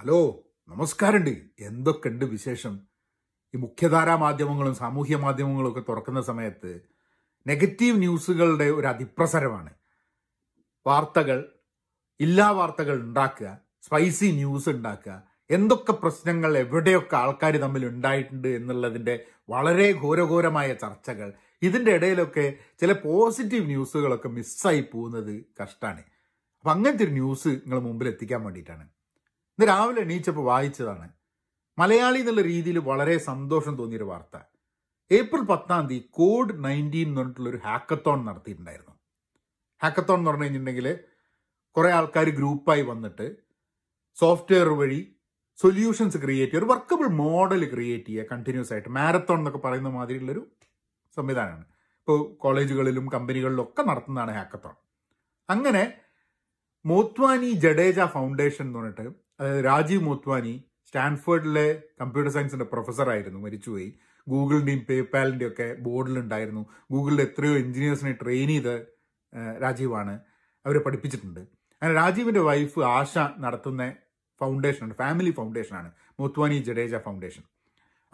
hello നമസ്കാരമുണ്ട് എന്തൊക്കെയുണ്ട് വിശേഷം ഈ മുഖ്യധാരാ മാധ്യമങ്ങളും സാമൂഹ്യ മാധ്യമങ്ങളും ഒക്കെ തുറക്കുന്ന സമയത്ത് നെഗറ്റീവ് ന്യൂസുകളുടെ ഒരു അതിപ്രസരമാണ് വാർത്തകൾ ഇല്ലാ വാർത്തകൾ ഉണ്ടാക്കുക സ്പൈസി ന്യൂസ് ഉണ്ടാക്കുക എന്തൊക്കെ പ്രശ്നങ്ങൾ എവിടെയൊക്കെ ആൾക്കാർ തമ്മിൽ ഉണ്ടായിട്ടുണ്ട് എന്നുള്ളതിൻ്റെ വളരെ ഘോരഘോരമായ ചർച്ചകൾ ഇതിൻ്റെ ഇടയിലൊക്കെ ചില പോസിറ്റീവ് ന്യൂസുകളൊക്കെ മിസ്സായി പോകുന്നത് കഷ്ടമാണ് അപ്പം അങ്ങനത്തെ ഒരു ന്യൂസ് നിങ്ങൾ മുമ്പിൽ എത്തിക്കാൻ വേണ്ടിയിട്ടാണ് ഇത് രാവിലെ എണീച്ചപ്പോൾ വായിച്ചതാണ് മലയാളി എന്നുള്ള രീതിയിൽ വളരെ സന്തോഷം തോന്നിയൊരു വാർത്ത ഏപ്രിൽ പത്താം തീയതി കോഡ് നയൻറ്റീൻ എന്ന് പറഞ്ഞിട്ടുള്ളൊരു ഹാക്കത്തോൺ നടത്തിയിട്ടുണ്ടായിരുന്നു ഹാക്കത്തോൺ എന്ന് പറഞ്ഞു കഴിഞ്ഞിട്ടുണ്ടെങ്കിൽ കുറേ ആൾക്കാർ ഗ്രൂപ്പായി വന്നിട്ട് സോഫ്റ്റ്വെയർ വഴി സൊല്യൂഷൻസ് ക്രിയേറ്റ് ചെയ്യുക ഒരു വർക്കബിൾ മോഡൽ ക്രിയേറ്റ് ചെയ്യുക കണ്ടിന്യൂസ് ആയിട്ട് മാരത്തോൺ എന്നൊക്കെ പറയുന്ന മാതിരിയുള്ളൊരു സംവിധാനമാണ് ഇപ്പോൾ കോളേജുകളിലും കമ്പനികളിലും ഒക്കെ നടത്തുന്നതാണ് ഹാക്കത്തോൺ അങ്ങനെ മോത്വാനി ജഡേജ ഫൗണ്ടേഷൻ എന്ന് പറഞ്ഞിട്ട് അതായത് രാജീവ് മോത്വാനി സ്റ്റാൻഫോർഡിലെ കമ്പ്യൂട്ടർ സയൻസിൻ്റെ പ്രൊഫസറായിരുന്നു മരിച്ചുപോയി ഗൂഗിളിൻ്റെയും പേപ്പാലിൻ്റെയും ഒക്കെ ബോർഡിലുണ്ടായിരുന്നു ഗൂഗിളിൽ എത്രയോ എഞ്ചിനീയേഴ്സിനെ ട്രെയിൻ ചെയ്ത് രാജീവാണ് അവരെ പഠിപ്പിച്ചിട്ടുണ്ട് അങ്ങനെ രാജീവിന്റെ വൈഫ് ആശ നടത്തുന്ന ഫൗണ്ടേഷനാണ് ഫാമിലി ഫൗണ്ടേഷനാണ് മോത്വാനി ജഡേജ ഫൗണ്ടേഷൻ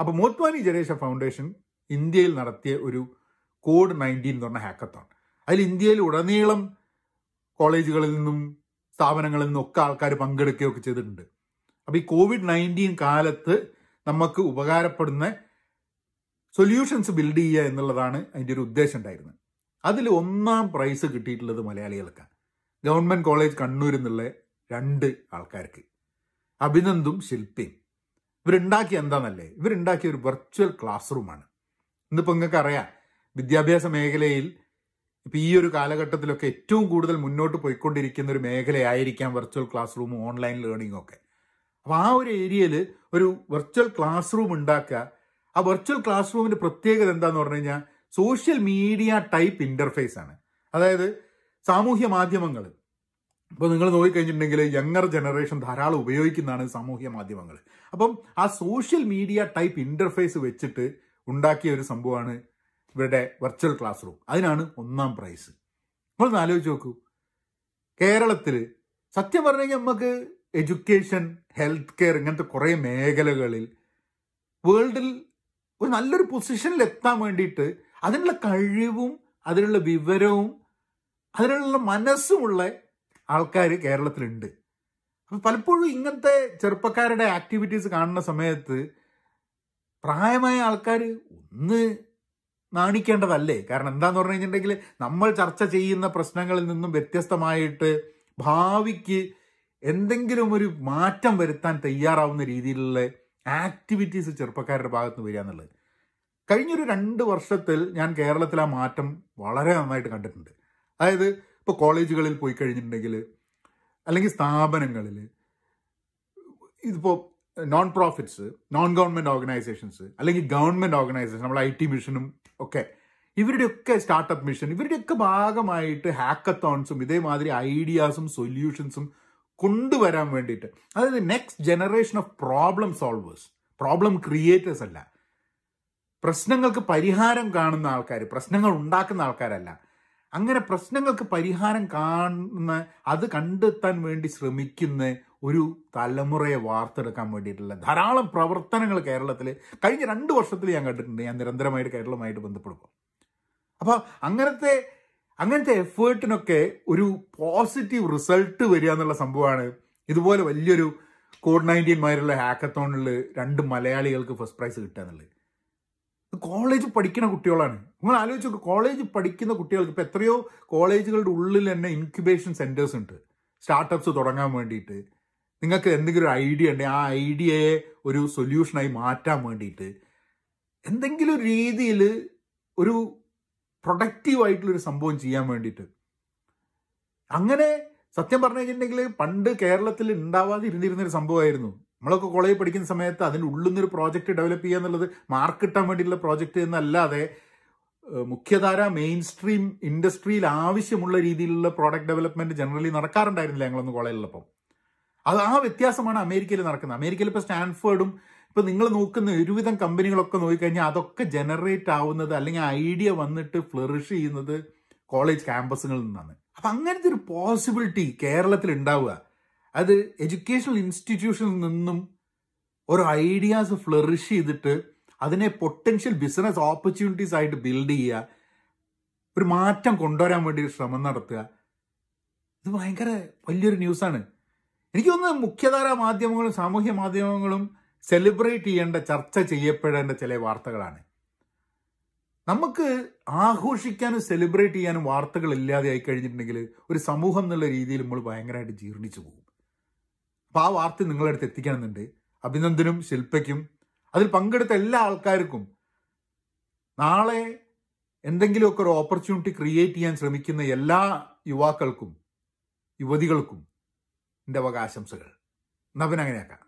അപ്പോൾ മോത്വാനി ജഡേജ ഫൗണ്ടേഷൻ ഇന്ത്യയിൽ നടത്തിയ ഒരു കോഡ് നയൻറ്റീൻ എന്ന് പറഞ്ഞ ഹാക്കത്തോൺ അതിൽ ഇന്ത്യയിൽ ഉടനീളം കോളേജുകളിൽ നിന്നും സ്ഥാപനങ്ങളിൽ നിന്നൊക്കെ ആൾക്കാർ പങ്കെടുക്കുകയൊക്കെ ചെയ്തിട്ടുണ്ട് അപ്പോൾ ഈ കോവിഡ് നയൻറ്റീൻ കാലത്ത് നമുക്ക് ഉപകാരപ്പെടുന്ന സൊല്യൂഷൻസ് ബിൽഡ് ചെയ്യുക എന്നുള്ളതാണ് അതിൻ്റെ ഒരു ഉദ്ദേശം ഉണ്ടായിരുന്നത് അതിൽ ഒന്നാം പ്രൈസ് കിട്ടിയിട്ടുള്ളത് മലയാളികൾക്കാണ് ഗവൺമെൻറ് കോളേജ് കണ്ണൂരിൽ നിന്നുള്ള രണ്ട് ആൾക്കാർക്ക് അഭിനന്ദും ശില്പിയും ഇവരുണ്ടാക്കിയ എന്താണെന്നല്ലേ ഇവരുണ്ടാക്കിയ ഒരു വെർച്വൽ ക്ലാസ് റൂമാണ് ഇന്നിപ്പോൾ നിങ്ങൾക്ക് അറിയാം വിദ്യാഭ്യാസ മേഖലയിൽ ഇപ്പം ഈ ഒരു കാലഘട്ടത്തിലൊക്കെ ഏറ്റവും കൂടുതൽ മുന്നോട്ട് പോയിക്കൊണ്ടിരിക്കുന്ന ഒരു മേഖലയായിരിക്കാം വെർച്വൽ ക്ലാസ് റൂമും ഓൺലൈൻ ലേണിംഗ് ഒക്കെ അപ്പോൾ ആ ഒരു ഏരിയയിൽ ഒരു വെർച്വൽ ക്ലാസ് റൂം ഉണ്ടാക്കുക ആ വെർച്വൽ ക്ലാസ് റൂമിൻ്റെ പ്രത്യേകത എന്താന്ന് പറഞ്ഞു കഴിഞ്ഞാൽ സോഷ്യൽ മീഡിയ ടൈപ്പ് ഇൻ്റർഫേസ് ആണ് അതായത് സാമൂഹ്യ മാധ്യമങ്ങൾ ഇപ്പോൾ നിങ്ങൾ നോക്കിക്കഴിഞ്ഞിട്ടുണ്ടെങ്കിൽ യങ്ങർ ജനറേഷൻ ധാരാളം ഉപയോഗിക്കുന്നതാണ് സാമൂഹ്യ മാധ്യമങ്ങൾ അപ്പം ആ സോഷ്യൽ മീഡിയ ടൈപ്പ് ഇൻ്റർഫേസ് വെച്ചിട്ട് ഉണ്ടാക്കിയ ഒരു സംഭവമാണ് ഇവരുടെ വെർച്വൽ ക്ലാസ് റൂം അതിനാണ് ഒന്നാം പ്രൈസ് നമ്മളൊന്ന് ആലോചിച്ച് നോക്കൂ കേരളത്തിൽ സത്യം പറഞ്ഞു നമുക്ക് എഡ്യൂക്കേഷൻ ഹെൽത്ത് കെയർ ഇങ്ങനത്തെ കുറേ മേഖലകളിൽ വേൾഡിൽ ഒരു നല്ലൊരു പൊസിഷനിൽ എത്താൻ വേണ്ടിയിട്ട് അതിനുള്ള കഴിവും അതിനുള്ള വിവരവും അതിനുള്ള മനസ്സുമുള്ള ആൾക്കാർ കേരളത്തിലുണ്ട് അപ്പം പലപ്പോഴും ഇങ്ങനത്തെ ചെറുപ്പക്കാരുടെ ആക്ടിവിറ്റീസ് കാണുന്ന സമയത്ത് പ്രായമായ ആൾക്കാർ ഒന്ന് നാണിക്കേണ്ടതല്ലേ കാരണം എന്താന്ന് പറഞ്ഞു കഴിഞ്ഞിട്ടുണ്ടെങ്കിൽ നമ്മൾ ചർച്ച ചെയ്യുന്ന പ്രശ്നങ്ങളിൽ നിന്നും വ്യത്യസ്തമായിട്ട് ഭാവിക്ക് എന്തെങ്കിലും ഒരു മാറ്റം വരുത്താൻ തയ്യാറാവുന്ന രീതിയിലുള്ള ആക്ടിവിറ്റീസ് ചെറുപ്പക്കാരുടെ ഭാഗത്ത് വരിക എന്നുള്ളത് കഴിഞ്ഞൊരു രണ്ട് വർഷത്തിൽ ഞാൻ കേരളത്തിൽ ആ മാറ്റം വളരെ നന്നായിട്ട് കണ്ടിട്ടുണ്ട് അതായത് ഇപ്പോൾ കോളേജുകളിൽ പോയി കഴിഞ്ഞിട്ടുണ്ടെങ്കിൽ അല്ലെങ്കിൽ സ്ഥാപനങ്ങളിൽ ഇതിപ്പോൾ non profits non government organisations അല്ലെങ്കിൽ ഗവൺമെൻറ് ഓർഗനൈസേഷൻ നമ്മൾ ഐ ടി മിഷനും ഒക്കെ ഇവരുടെയൊക്കെ സ്റ്റാർട്ടപ്പ് മിഷൻ ഇവരുടെയൊക്കെ ഭാഗമായിട്ട് ഹാക്കത്തോൺസും ഇതേമാതിരി ഐഡിയാസും സൊല്യൂഷൻസും കൊണ്ടുവരാൻ വേണ്ടിയിട്ട് അതായത് next generation of problem solvers problem creators അല്ല പ്രശ്നങ്ങൾക്ക് പരിഹാരം കാണുന്ന ആൾക്കാർ പ്രശ്നങ്ങൾ ഉണ്ടാക്കുന്ന ആൾക്കാരല്ല അങ്ങനെ പ്രശ്നങ്ങൾക്ക് പരിഹാരം കാണുന്ന അത് കണ്ടെത്താൻ വേണ്ടി ശ്രമിക്കുന്ന ഒരു തലമുറയെ വാർത്തെടുക്കാൻ വേണ്ടിയിട്ടുള്ള ധാരാളം പ്രവർത്തനങ്ങൾ കേരളത്തിൽ കഴിഞ്ഞ രണ്ട് വർഷത്തിൽ ഞാൻ കണ്ടിട്ടുണ്ട് ഞാൻ നിരന്തരമായിട്ട് കേരളമായിട്ട് ബന്ധപ്പെടുമ്പോൾ അപ്പോൾ അങ്ങനത്തെ അങ്ങനത്തെ എഫേർട്ടിനൊക്കെ ഒരു പോസിറ്റീവ് റിസൾട്ട് വരിക എന്നുള്ള സംഭവമാണ് ഇതുപോലെ വലിയൊരു കോവിഡ് നയൻറ്റീൻമാരുള്ള ഹാക്കത്തോണിൽ രണ്ട് മലയാളികൾക്ക് ഫസ്റ്റ് പ്രൈസ് കിട്ടുക എന്നുള്ളത് കോളേജ് പഠിക്കുന്ന കുട്ടികളാണ് നിങ്ങൾ ആലോചിച്ച് നോക്കുക കോളേജ് പഠിക്കുന്ന കുട്ടികൾക്ക് ഇപ്പോൾ എത്രയോ കോളേജുകളുടെ ഉള്ളിൽ തന്നെ ഇൻക്യുബേഷൻ സെൻറ്റേഴ്സ് ഉണ്ട് സ്റ്റാർട്ടപ്പ്സ് തുടങ്ങാൻ വേണ്ടിയിട്ട് നിങ്ങൾക്ക് എന്തെങ്കിലും ഒരു ഐഡിയ ഉണ്ടെങ്കിൽ ആ ഐഡിയയെ ഒരു സൊല്യൂഷനായി മാറ്റാൻ വേണ്ടിയിട്ട് എന്തെങ്കിലും ഒരു രീതിയിൽ ഒരു പ്രൊഡക്റ്റീവായിട്ടുള്ളൊരു സംഭവം ചെയ്യാൻ വേണ്ടിയിട്ട് അങ്ങനെ സത്യം പറഞ്ഞു കഴിഞ്ഞിട്ടുണ്ടെങ്കിൽ പണ്ട് കേരളത്തിൽ ഉണ്ടാവാതെ ഇരുന്നിരുന്നൊരു സംഭവമായിരുന്നു നമ്മളൊക്കെ കോളേജിൽ പഠിക്കുന്ന സമയത്ത് അതിൻ്റെ ഉള്ളുന്നൊരു പ്രോജക്റ്റ് ഡെവലപ്പ് ചെയ്യുക എന്നുള്ളത് മാർക്ക് കിട്ടാൻ വേണ്ടിയിട്ടുള്ള പ്രോജക്റ്റ് എന്നല്ലാതെ മുഖ്യധാര മെയിൻ സ്ട്രീം ഇൻഡസ്ട്രിയിൽ ആവശ്യമുള്ള രീതിയിലുള്ള പ്രോഡക്റ്റ് ഡെവലപ്മെന്റ് ജനറലി നടക്കാറുണ്ടായിരുന്നില്ല ഞങ്ങളൊന്ന് കോളേജിലുള്ളപ്പം അത് ആ വ്യത്യാസമാണ് അമേരിക്കയിൽ നടക്കുന്നത് അമേരിക്കയിൽ ഇപ്പോൾ സ്റ്റാൻഫേർഡും ഇപ്പോൾ നിങ്ങൾ നോക്കുന്ന ഒരുവിധം കമ്പനികളൊക്കെ നോക്കിക്കഴിഞ്ഞാൽ അതൊക്കെ ജനറേറ്റ് ആവുന്നത് അല്ലെങ്കിൽ ഐഡിയ വന്നിട്ട് ഫ്ലറിഷ് ചെയ്യുന്നത് കോളേജ് ക്യാമ്പസുകളിൽ നിന്നാണ് അപ്പം അങ്ങനത്തെ ഒരു പോസിബിലിറ്റി കേരളത്തിൽ ഉണ്ടാവുക അത് എഡ്യൂക്കേഷണൽ ഇൻസ്റ്റിറ്റ്യൂഷനിൽ നിന്നും ഓരോ ഐഡിയാസ് ഫ്ലറിഷ് ചെയ്തിട്ട് അതിനെ പൊട്ടൻഷ്യൽ ബിസിനസ് ഓപ്പർച്യൂണിറ്റീസ് ആയിട്ട് ബിൽഡ് ചെയ്യുക ഒരു മാറ്റം കൊണ്ടുവരാൻ വേണ്ടി ശ്രമം നടത്തുക ഇത് ഭയങ്കര വലിയൊരു ന്യൂസാണ് എനിക്ക് തോന്നുന്നത് മുഖ്യധാര മാധ്യമങ്ങളും സാമൂഹ്യ മാധ്യമങ്ങളും സെലിബ്രേറ്റ് ചെയ്യേണ്ട ചർച്ച ചെയ്യപ്പെടേണ്ട ചില വാർത്തകളാണ് നമുക്ക് ആഘോഷിക്കാനും സെലിബ്രേറ്റ് ചെയ്യാനും വാർത്തകൾ ഇല്ലാതെ ആയി കഴിഞ്ഞിട്ടുണ്ടെങ്കിൽ ഒരു സമൂഹം എന്നുള്ള രീതിയിൽ നമ്മൾ ഭയങ്കരമായിട്ട് ജീർണിച്ചു പോകും അപ്പം ആ വാർത്ത നിങ്ങളുടെ അടുത്ത് എത്തിക്കണമെന്നുണ്ട് അഭിനന്ദനും ശില്പയ്ക്കും അതിൽ പങ്കെടുത്ത എല്ലാ ആൾക്കാർക്കും നാളെ എന്തെങ്കിലുമൊക്കെ ഒരു ഓപ്പർച്യൂണിറ്റി ക്രിയേറ്റ് ചെയ്യാൻ ശ്രമിക്കുന്ന എല്ലാ യുവാക്കൾക്കും യുവതികൾക്കും എൻ്റെ അവകാശംസകൾ നവൻ അങ്ങനെയാക്കാം